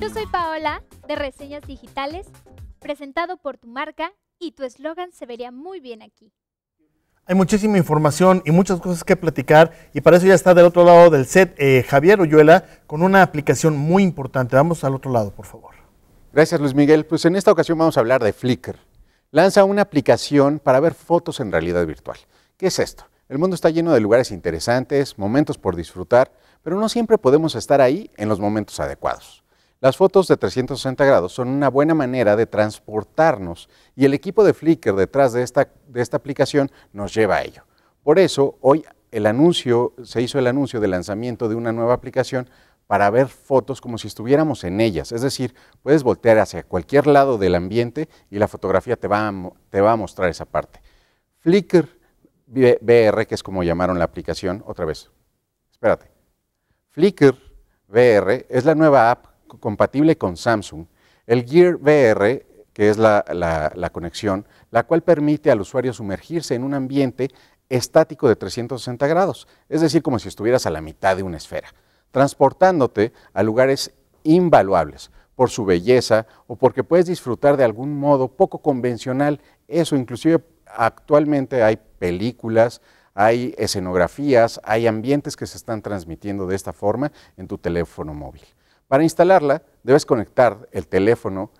Yo soy Paola de Reseñas Digitales, presentado por tu marca y tu eslogan se vería muy bien aquí. Hay muchísima información y muchas cosas que platicar y para eso ya está del otro lado del set eh, Javier Oyuela con una aplicación muy importante. Vamos al otro lado, por favor. Gracias Luis Miguel. Pues en esta ocasión vamos a hablar de Flickr. Lanza una aplicación para ver fotos en realidad virtual. ¿Qué es esto? El mundo está lleno de lugares interesantes, momentos por disfrutar, pero no siempre podemos estar ahí en los momentos adecuados. Las fotos de 360 grados son una buena manera de transportarnos y el equipo de Flickr detrás de esta, de esta aplicación nos lleva a ello. Por eso hoy el anuncio, se hizo el anuncio de lanzamiento de una nueva aplicación para ver fotos como si estuviéramos en ellas. Es decir, puedes voltear hacia cualquier lado del ambiente y la fotografía te va te va a mostrar esa parte. Flickr VR, que es como llamaron la aplicación, otra vez. Espérate. Flickr VR es la nueva app compatible con Samsung, el Gear VR, que es la, conexión, la cual permite al usuario sumergirse en un ambiente estático de 360 grados, es decir, como si estuvieras a la mitad de una esfera, transportándote a lugares invaluables por su belleza o porque puedes disfrutar de algún modo poco convencional. Eso inclusive actualmente hay películas, hay escenografías, hay ambientes que se están transmitiendo de esta forma en tu teléfono móvil. Para instalarla, debes conectar el teléfono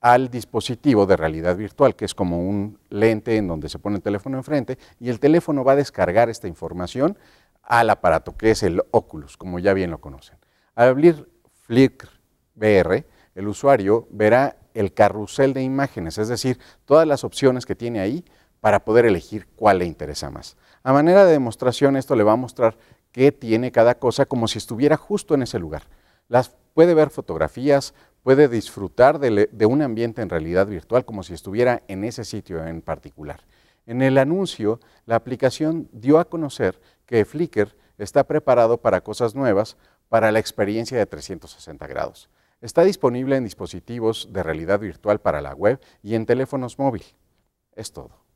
al dispositivo de realidad virtual, que es como un lente en donde se pone el teléfono enfrente, y el teléfono va a descargar esta información al aparato, que es el Oculus, como ya bien lo conocen. Al abrir Flickr VR, el usuario verá el carrusel de imágenes, es decir, todas las opciones que tiene ahí para poder elegir cuál le interesa más. A manera de demostración, esto le va a mostrar qué tiene cada cosa como si estuviera justo en ese lugar. Las puede ver fotografías, puede disfrutar de, un ambiente en realidad virtual como si estuviera en ese sitio en particular. En el anuncio, la aplicación dio a conocer que Flickr está preparado para cosas nuevas, para la experiencia de 360 grados. Está disponible en dispositivos de realidad virtual para la web y en teléfonos móviles. Es todo.